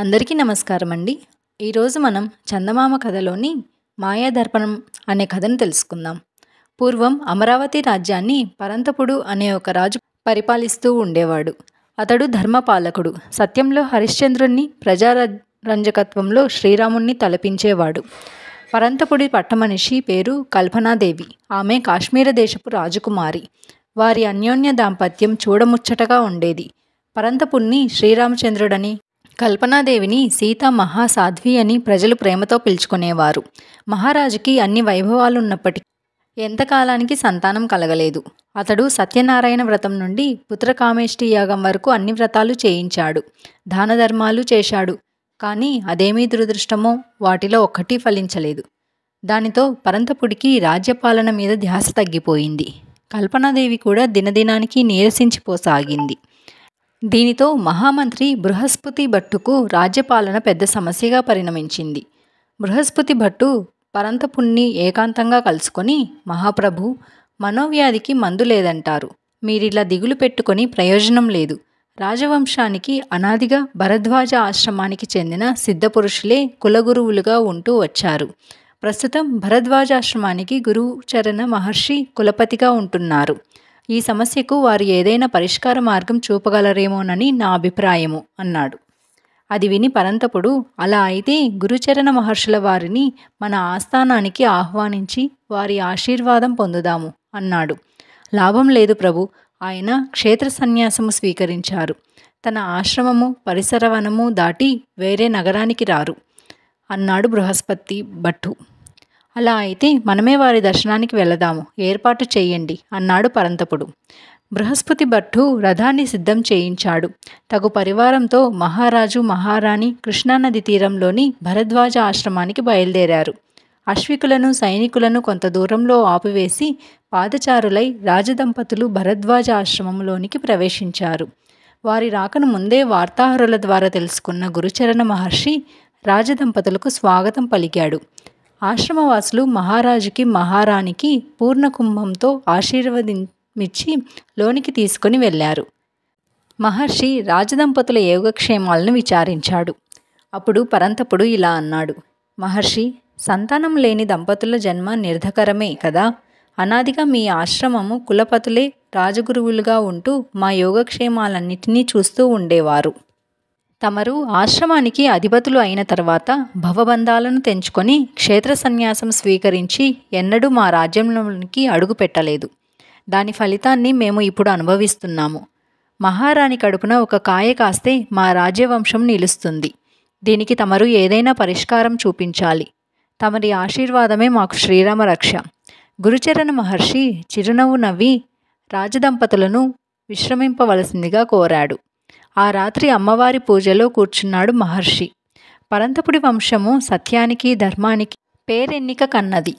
అందరికీ నమస్కారం అండి ఈరోజు మనం చందమామ కథలోని మాయాదర్పణం అనే కథను తెలుసుకుందాం పూర్వం అమరావతి రాజ్యాన్ని పరంతపుడు అనే ఒక రాజు పరిపాలిస్తూ ఉండేవాడు అతడు ధర్మపాలకుడు సత్యంలో హరిశ్చంద్రుణ్ణి ప్రజారంజకత్వంలో శ్రీరాముణ్ణి తలపించేవాడు పరంతపుడి పట్టమనిషి పేరు కల్పనాదేవి ఆమె కాశ్మీర దేశపు రాజకుమారి వారి అన్యోన్య దాంపత్యం చూడముచ్చటగా ఉండేది పరంతపుణ్ణి శ్రీరామచంద్రుడని కల్పనాదేవిని సీత మహాసాధ్వి అని ప్రజలు ప్రేమతో పిలుచుకునేవారు మహారాజుకి అన్ని వైభవాలున్నప్పటికీ ఎంతకాలానికి సంతానం కలగలేదు అతడు సత్యనారాయణ వ్రతం నుండి పుత్రకామేష్టి యాగం వరకు అన్ని వ్రతాలు చేయించాడు దాన ధర్మాలు చేశాడు కానీ అదేమీ దురదృష్టమో వాటిలో ఒక్కటి ఫలించలేదు దానితో పరంతపుడికి రాజ్యపాలన మీద ధ్యాస తగ్గిపోయింది కల్పనాదేవి కూడా దినదినానికి నీరసించిపోసాగింది దీనితో మహామంత్రి బృహస్పతి భట్టుకు రాజ్యపాలన పెద్ద సమస్యగా పరిణమించింది బృహస్పతి భట్టు పరంతపుణ్ణి ఏకాంతంగా కలుసుకొని మహాప్రభు మనోవ్యాధికి మందు లేదంటారు మీరిలా దిగులు పెట్టుకొని ప్రయోజనం లేదు రాజవంశానికి అనాదిగా భరద్వాజ ఆశ్రమానికి చెందిన సిద్ధపురుషులే కులగురువులుగా ఉంటూ వచ్చారు ప్రస్తుతం భరద్వాజాశ్రమానికి గురుచరణ మహర్షి కులపతిగా ఉంటున్నారు ఈ సమస్యకు వారు ఏదైనా పరిష్కార మార్గం చూపగలరేమోనని నా అభిప్రాయము అన్నాడు అది విని పరంతపుడు అలా అయితే గురుచరణ మహర్షుల వారిని మన ఆస్థానానికి ఆహ్వానించి వారి ఆశీర్వాదం పొందుదాము అన్నాడు లాభం లేదు ప్రభు ఆయన క్షేత్ర సన్యాసము స్వీకరించారు తన ఆశ్రమము పరిసరవనము దాటి వేరే నగరానికి రారు అన్నాడు బృహస్పతి భట్టు అలా అయితే మనమే వారి దర్శనానికి వెళదాము ఏర్పాటు చేయండి అన్నాడు పరంతపుడు బృహస్పతి భట్టు రథాన్ని సిద్ధం చేయించాడు తగు పరివారంతో మహారాజు మహారాణి కృష్ణానది తీరంలోని భరద్వాజ ఆశ్రమానికి బయలుదేరారు అశ్వికులను సైనికులను కొంత దూరంలో ఆపివేసి పాదచారులై రాజదంపతులు భరద్వాజ ఆశ్రమంలోనికి ప్రవేశించారు వారి రాకను ముందే వార్తాహరుల ద్వారా తెలుసుకున్న గురుచరణ మహర్షి రాజదంపతులకు స్వాగతం పలికాడు ఆశ్రమవాసులు మహారాజుకి మహారాణికి పూర్ణకుంభంతో ఆశీర్వదించి లోనికి తీసుకుని వెళ్ళారు మహర్షి రాజదంపతుల యోగక్షేమాలను విచారించాడు అప్పుడు పరంతపుడు ఇలా అన్నాడు మహర్షి సంతానం లేని దంపతుల జన్మ నిర్ధకరమే కదా అనాదిగా మీ ఆశ్రమము కులపతులే రాజగురువులుగా ఉంటూ మా యోగక్షేమాలన్నిటినీ చూస్తూ ఉండేవారు తమరు ఆశ్రమానికి అధిపతులు అయిన తర్వాత భవబంధాలను తెంచుకొని క్షేత్ర సన్యాసం స్వీకరించి ఎన్నడూ మా రాజ్యంలోనికి అడుగు పెట్టలేదు దాని ఫలితాన్ని మేము ఇప్పుడు అనుభవిస్తున్నాము మహారాణి కడుపున ఒక కాయ కాస్తే మా రాజ్యవంశం నిలుస్తుంది దీనికి తమరు ఏదైనా పరిష్కారం చూపించాలి తమరి ఆశీర్వాదమే మాకు శ్రీరామ రక్ష గురుచరణ మహర్షి చిరునవ్వు నవ్వి రాజదంపతులను విశ్రమింపవలసిందిగా కోరాడు ఆ రాత్రి అమ్మవారి పూజలో కూర్చున్నాడు మహర్షి పరంతపుడి వంశము సత్యానికి ధర్మానికి పేరెన్నిక కన్నది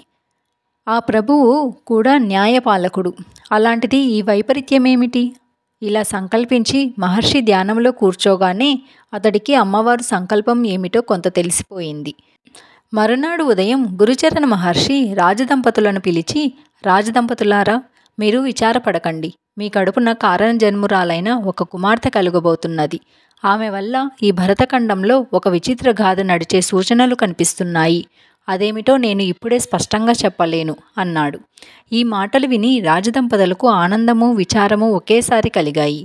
ఆ ప్రభువు కూడా న్యాయపాలకుడు అలాంటిది ఈ వైపరీత్యమేమిటి ఇలా సంకల్పించి మహర్షి ధ్యానంలో కూర్చోగానే అతడికి అమ్మవారు సంకల్పం ఏమిటో కొంత తెలిసిపోయింది మరునాడు ఉదయం గురుచరణ మహర్షి రాజదంపతులను పిలిచి రాజదంపతులారా మీరు విచారపడకండి మీ కడుపున కారణ జన్మురాలైన ఒక కుమార్తె కలుగబోతున్నది ఆమె వల్ల ఈ భరతఖండంలో ఒక విచిత్ర గాథ నడిచే సూచనలు కనిపిస్తున్నాయి అదేమిటో నేను ఇప్పుడే స్పష్టంగా చెప్పలేను అన్నాడు ఈ మాటలు విని రాజదంపతులకు ఆనందము విచారము ఒకేసారి కలిగాయి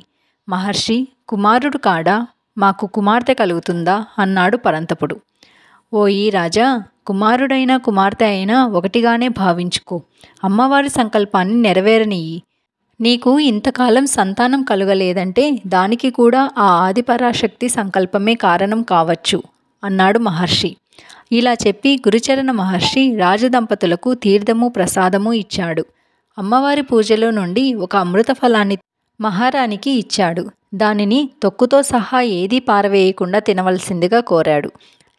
మహర్షి కుమారుడు కాడా మాకు కుమార్తె కలుగుతుందా అన్నాడు పరంతపుడు ఓయి రాజా కుమారుడైనా కుమార్తె అయినా ఒకటిగానే భావించుకో అమ్మవారి సంకల్పాన్ని నెరవేరనియ్యి నీకు ఇంతకాలం సంతానం కలుగలేదంటే దానికి కూడా ఆ ఆదిపరాశక్తి సంకల్పమే కారణం కావచ్చు అన్నాడు మహర్షి ఇలా చెప్పి గురుచరణ మహర్షి రాజదంపతులకు తీర్థము ప్రసాదము ఇచ్చాడు అమ్మవారి పూజలో నుండి ఒక అమృత ఫలాన్ని మహారానికి ఇచ్చాడు దానిని తొక్కుతో సహా ఏదీ పారవేయకుండా తినవలసిందిగా కోరాడు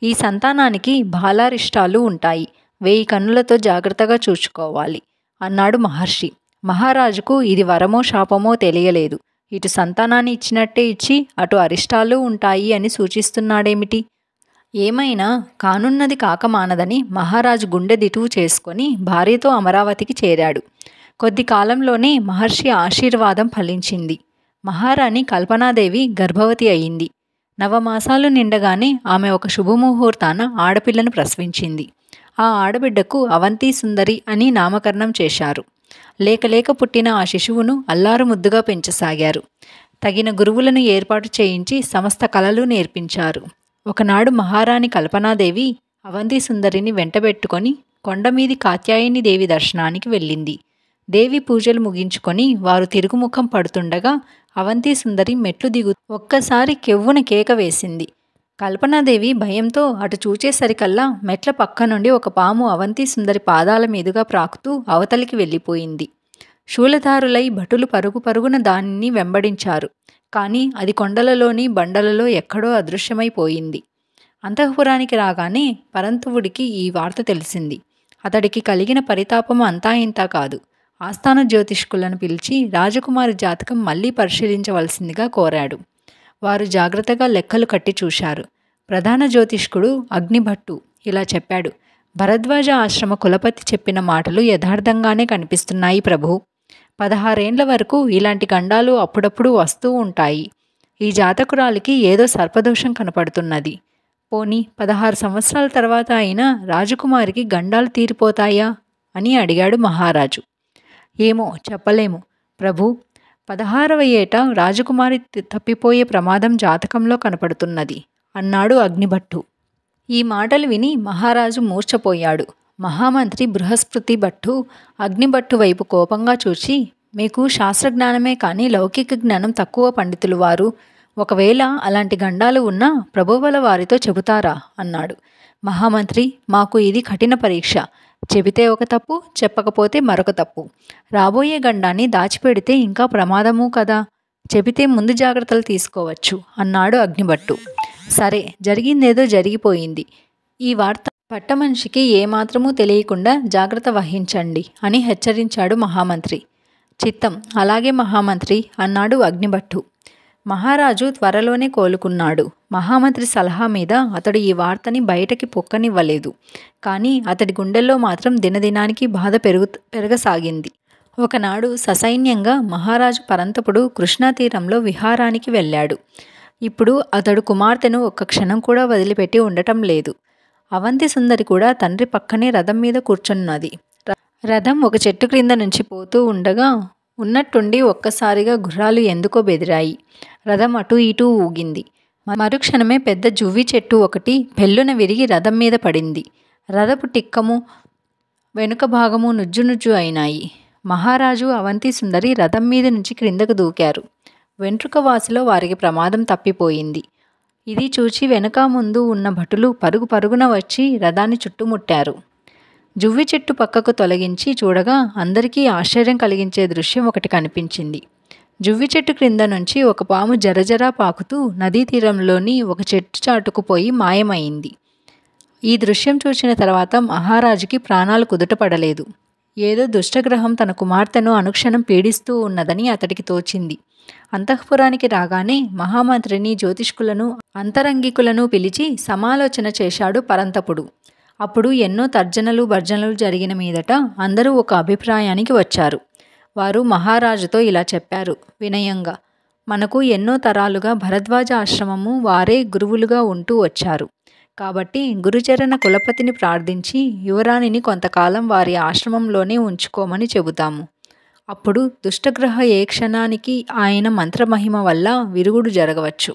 ఈ సంతానానికి బాలారిష్టాలు ఉంటాయి వేయి కన్నులతో జాగ్రత్తగా చూసుకోవాలి అన్నాడు మహర్షి మహారాజుకు ఇది వరమో శాపమో తెలియలేదు ఇటు సంతానాన్ని ఇచ్చినట్టే ఇచ్చి అటు అరిష్టాలు ఉంటాయి అని సూచిస్తున్నాడేమిటి ఏమైనా కానున్నది కాకమానదని మహారాజు గుండె దిటువు చేసుకొని భార్యతో అమరావతికి చేరాడు కొద్ది కాలంలోనే మహర్షి ఆశీర్వాదం ఫలించింది మహారాణి కల్పనాదేవి గర్భవతి అయింది నవమాసాలు నిండగానే ఆమె ఒక శుభముహూర్తాన ఆడపిల్లను ప్రసవించింది ఆ ఆడబిడ్డకు అవంతి సుందరి అని నామకరణం చేశారు లేకలేక పుట్టిన ఆ శిశువును అల్లారు ముద్దుగా పెంచసాగారు తగిన గురువులను ఏర్పాటు చేయించి సమస్త కళలు నేర్పించారు ఒకనాడు మహారాణి కల్పనాదేవి అవంతి సుందరిని వెంటబెట్టుకొని కొండమీది కాత్యాయని దేవి దర్శనానికి వెళ్ళింది దేవి పూజలు ముగించుకొని వారు తిరుగుముఖం పడుతుండగా అవంతి సుందరి మెట్లు దిగు ఒక్కసారి కెవ్వున కేక వేసింది కల్పనాదేవి భయంతో అటు చూచేసరికల్లా మెట్ల పక్క నుండి ఒక పాము అవంతి సుందరి పాదాల మీదుగా ప్రాకుతూ అవతలికి వెళ్ళిపోయింది శూలధారులై భటులు పరుగు పరుగున దానిని వెంబడించారు కానీ అది కొండలలోని బండలలో ఎక్కడో అదృశ్యమైపోయింది అంతఃపురానికి రాగానే పరంతువుడికి ఈ వార్త తెలిసింది అతడికి కలిగిన పరితాపం అంతా ఇంతా కాదు ఆస్థాన జ్యోతిష్కులను పిలిచి రాజకుమారి జాతకం మళ్ళీ పరిశీలించవలసిందిగా కోరాడు వారు జాగ్రత్తగా లెక్కలు కట్టి చూశారు ప్రధాన జ్యోతిష్కుడు అగ్నిభట్టు ఇలా చెప్పాడు భరద్వాజ ఆశ్రమ కులపతి చెప్పిన మాటలు యథార్థంగానే కనిపిస్తున్నాయి ప్రభు పదహారేండ్ల వరకు ఇలాంటి గండాలు అప్పుడప్పుడు వస్తూ ఉంటాయి ఈ జాతకురాలికి ఏదో సర్పదోషం కనపడుతున్నది పోని పదహారు సంవత్సరాల తర్వాత అయినా రాజకుమారికి గండాలు తీరిపోతాయా అని అడిగాడు మహారాజు ఏమో చెప్పలేము ప్రభు పదహారవ ఏట రాజకుమారి తప్పిపోయే ప్రమాదం జాతకంలో కనపడుతున్నది అన్నాడు అగ్నిభట్టు ఈ మాటలు విని మహారాజు మూర్చపోయాడు మహామంత్రి బృహస్పతి భట్టు అగ్నిభట్టు వైపు కోపంగా చూచి మీకు శాస్త్రజ్ఞానమే కానీ లౌకిక జ్ఞానం తక్కువ పండితులు వారు ఒకవేళ అలాంటి గండాలు ఉన్నా ప్రభువల వారితో చెబుతారా అన్నాడు మహామంత్రి మాకు ఇది కఠిన పరీక్ష చెబితే ఒక తప్పు చెప్పకపోతే మరొక తప్పు రాబోయే గండాన్ని దాచిపెడితే ఇంకా ప్రమాదము కదా చెబితే ముందు జాగ్రత్తలు తీసుకోవచ్చు అన్నాడు అగ్నిభట్టు సరే జరిగిందేదో జరిగిపోయింది ఈ వార్త పట్ట మనిషికి ఏమాత్రమూ తెలియకుండా జాగ్రత్త వహించండి అని హెచ్చరించాడు మహామంత్రి చిత్తం అలాగే మహామంత్రి అన్నాడు అగ్నిభట్టు మహారాజు త్వరలోనే కోలుకున్నాడు మహామంత్రి సలహా మీద అతడు ఈ వార్తని బయటకి పొక్కనివ్వలేదు కానీ అతడి గుండెల్లో మాత్రం దినదినానికి బాధ పెరుగు పెరగసాగింది ఒకనాడు ససైన్యంగా మహారాజు పరంతపుడు కృష్ణా తీరంలో విహారానికి వెళ్ళాడు ఇప్పుడు అతడు కుమార్తెను ఒక్క క్షణం కూడా వదిలిపెట్టి ఉండటం లేదు అవంతి సుందరి కూడా తండ్రి పక్కనే రథం మీద కూర్చున్నది రథం ఒక చెట్టు క్రింద నుంచి పోతూ ఉండగా ఉన్నట్టుండి ఒక్కసారిగా గుర్రాలు ఎందుకో బెదిరాయి రథం అటూ ఇటూ ఊగింది మరుక్షణమే పెద్ద జువ్వి చెట్టు ఒకటి పెళ్ళున విరిగి రథం మీద పడింది రథపు టిక్కము వెనుక భాగము నుజ్జు నుజ్జు అయినాయి మహారాజు అవంతి సుందరి రథం మీద నుంచి క్రిందకు దూకారు వెంట్రుక వాసిలో వారికి ప్రమాదం తప్పిపోయింది ఇది చూచి వెనుక ముందు ఉన్న భటులు పరుగు పరుగున వచ్చి రథాన్ని చుట్టుముట్టారు జువ్వి చెట్టు పక్కకు తొలగించి చూడగా అందరికీ ఆశ్చర్యం కలిగించే దృశ్యం ఒకటి కనిపించింది జువ్వి చెట్టు క్రింద నుంచి ఒక పాము జరజరా పాకుతూ నదీ తీరంలోని ఒక చెట్టు చాటుకుపోయి మాయమైంది ఈ దృశ్యం చూసిన తర్వాత మహారాజుకి ప్రాణాలు కుదుటపడలేదు ఏదో దుష్టగ్రహం తన కుమార్తెను అనుక్షణం పీడిస్తూ ఉన్నదని అతడికి తోచింది అంతఃపురానికి రాగానే మహామంత్రిని జ్యోతిష్కులను అంతరంగికులను పిలిచి సమాలోచన చేశాడు పరంతపుడు అప్పుడు ఎన్నో తర్జనలు భర్జనలు జరిగిన మీదట అందరూ ఒక అభిప్రాయానికి వచ్చారు వారు మహారాజుతో ఇలా చెప్పారు వినయంగా మనకు ఎన్నో తరాలుగా భరద్వాజ ఆశ్రమము వారే గురువులుగా ఉంటూ వచ్చారు కాబట్టి గురుచరణ కులపతిని ప్రార్థించి యువరాణిని కొంతకాలం వారి ఆశ్రమంలోనే ఉంచుకోమని చెబుతాము అప్పుడు దుష్టగ్రహ ఏ క్షణానికి ఆయన మంత్రమహిమ వల్ల విరుగుడు జరగవచ్చు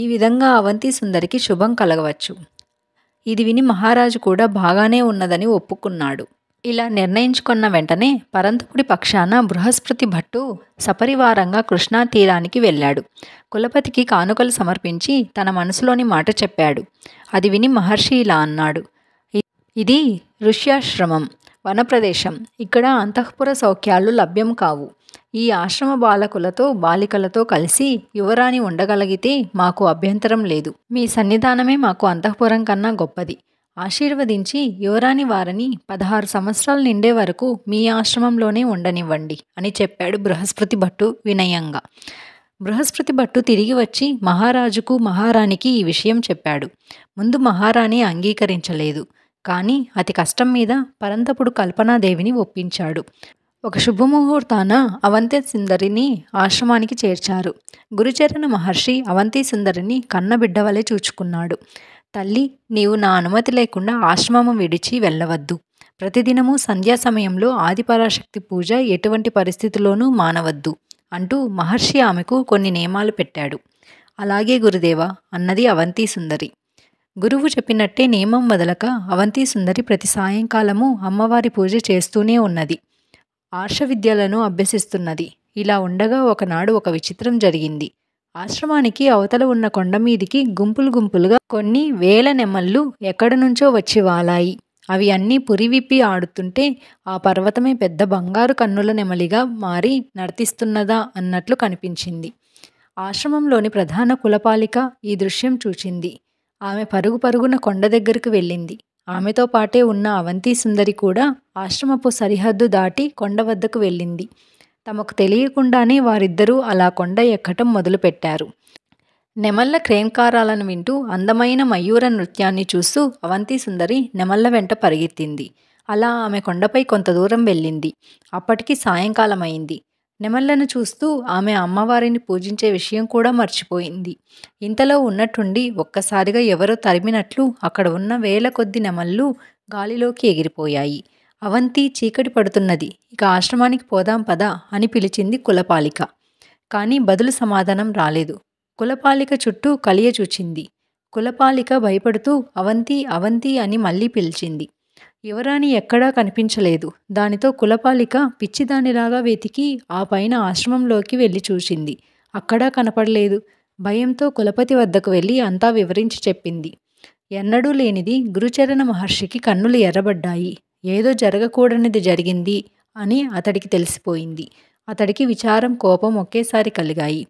ఈ విధంగా అవంతి సుందరికి శుభం కలగవచ్చు ఇది విని మహారాజు కూడా బాగానే ఉన్నదని ఒప్పుకున్నాడు ఇలా నిర్ణయించుకున్న వెంటనే పరంతపుడి పక్షాన బృహస్పతి భట్టు సపరివారంగా కృష్ణా తీరానికి వెళ్ళాడు కులపతికి కానుకలు సమర్పించి తన మనసులోని మాట చెప్పాడు అది విని మహర్షి ఇలా అన్నాడు ఇది ఋష్యాశ్రమం వనప్రదేశం ఇక్కడ అంతఃపుర సౌఖ్యాలు లభ్యం కావు ఈ ఆశ్రమ బాలకులతో బాలికలతో కలిసి యువరాణి ఉండగలిగితే మాకు అభ్యంతరం లేదు మీ సన్నిధానమే మాకు అంతఃపురం కన్నా గొప్పది ఆశీర్వదించి యువరాణి వారిని పదహారు సంవత్సరాలు నిండే వరకు మీ ఆశ్రమంలోనే ఉండనివ్వండి అని చెప్పాడు బృహస్పతి భట్టు వినయంగా బృహస్పతి భట్టు తిరిగి వచ్చి మహారాజుకు మహారాణికి ఈ విషయం చెప్పాడు ముందు మహారాణి అంగీకరించలేదు కానీ అతి కష్టం మీద పరంతపుడు కల్పనాదేవిని ఒప్పించాడు ఒక శుభముహూర్తాన అవంతి సుందరిని ఆశ్రమానికి చేర్చారు గురుచరణ మహర్షి అవంతి సుందరిని కన్నబిడ్డవలే చూచుకున్నాడు తల్లి నీవు నా అనుమతి లేకుండా ఆశ్రమం విడిచి వెళ్ళవద్దు ప్రతిదినము సంధ్యా సమయంలో ఆదిపరాశక్తి పూజ ఎటువంటి పరిస్థితిలోనూ మానవద్దు అంటూ మహర్షి ఆమెకు కొన్ని నియమాలు పెట్టాడు అలాగే గురుదేవ అన్నది అవంతి సుందరి గురువు చెప్పినట్టే నియమం వదలక అవంతి సుందరి ప్రతి సాయంకాలము అమ్మవారి పూజ చేస్తూనే ఉన్నది ఆర్ష విద్యలను అభ్యసిస్తున్నది ఇలా ఉండగా ఒకనాడు ఒక విచిత్రం జరిగింది ఆశ్రమానికి అవతల ఉన్న కొండ మీదికి గుంపులు గుంపులుగా కొన్ని వేల నెమళ్ళు ఎక్కడి నుంచో వచ్చి వాలాయి అవి అన్నీ పురివిప్పి ఆడుతుంటే ఆ పర్వతమే పెద్ద బంగారు కన్నుల నెమలిగా మారి నర్తిస్తున్నదా అన్నట్లు కనిపించింది ఆశ్రమంలోని ప్రధాన కులపాలిక ఈ దృశ్యం చూచింది ఆమె పరుగు పరుగున కొండ దగ్గరకు వెళ్ళింది ఆమెతో పాటే ఉన్న అవంతి సుందరి కూడా ఆశ్రమపు సరిహద్దు దాటి కొండ వద్దకు వెళ్ళింది తమకు తెలియకుండానే వారిద్దరూ అలా కొండ ఎక్కటం మొదలుపెట్టారు నెమళ్ళ క్రేంకారాలను వింటూ అందమైన మయూర నృత్యాన్ని చూస్తూ అవంతి సుందరి నెమళ్ళ వెంట పరిగెత్తింది అలా ఆమె కొండపై కొంత దూరం వెళ్ళింది అప్పటికి సాయంకాలం అయింది నెమళ్లను చూస్తూ ఆమె అమ్మవారిని పూజించే విషయం కూడా మర్చిపోయింది ఇంతలో ఉన్నట్టుండి ఒక్కసారిగా ఎవరో తరిమినట్లు అక్కడ ఉన్న వేల కొద్ది నెమళ్ళు గాలిలోకి ఎగిరిపోయాయి అవంతి చీకటి పడుతున్నది ఇక ఆశ్రమానికి పోదాం పదా అని పిలిచింది కులపాలిక కానీ బదులు సమాధానం రాలేదు కులపాలిక చుట్టూ కలియచూచింది కులపాలిక భయపడుతూ అవంతి అవంతి అని మళ్ళీ పిలిచింది యువరాణి ఎక్కడా కనిపించలేదు దానితో కులపాలిక పిచ్చిదానిలాగా వెతికి ఆ పైన ఆశ్రమంలోకి వెళ్ళి చూసింది అక్కడా కనపడలేదు భయంతో కులపతి వద్దకు వెళ్ళి అంతా వివరించి చెప్పింది ఎన్నడూ లేనిది గురుచరణ మహర్షికి కన్నులు ఎర్రబడ్డాయి ఏదో జరగకూడనిది జరిగింది అని అతడికి తెలిసిపోయింది అతడికి విచారం కోపం ఒకేసారి కలిగాయి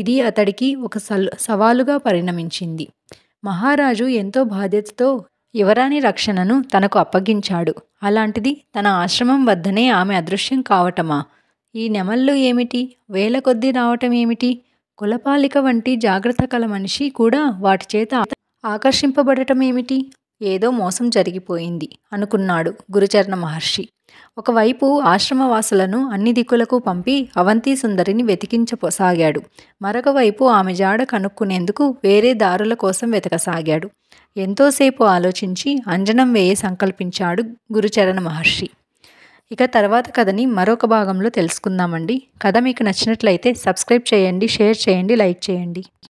ఇది అతడికి ఒక సవాలుగా పరిణమించింది మహారాజు ఎంతో బాధ్యతతో యువరాణి రక్షణను తనకు అప్పగించాడు అలాంటిది తన ఆశ్రమం వద్దనే ఆమె అదృశ్యం కావటమా ఈ నెమళ్ళు ఏమిటి వేల కొద్దీ రావటం ఏమిటి కులపాలిక వంటి జాగ్రత్త కల మనిషి కూడా వాటి చేత ఆకర్షింపబడటం ఏమిటి ఏదో మోసం జరిగిపోయింది అనుకున్నాడు గురుచరణ మహర్షి ఒకవైపు ఆశ్రమవాసులను అన్ని దిక్కులకు పంపి అవంతి సుందరిని వెతికించసాగాడు మరొకవైపు ఆమె జాడ కనుక్కునేందుకు వేరే దారుల కోసం వెతకసాగాడు ఎంతోసేపు ఆలోచించి అంజనం వేయ సంకల్పించాడు గురుచరణ మహర్షి ఇక తర్వాత కథని మరొక భాగంలో తెలుసుకుందామండి కథ మీకు నచ్చినట్లయితే సబ్స్క్రైబ్ చేయండి షేర్ చేయండి లైక్ చేయండి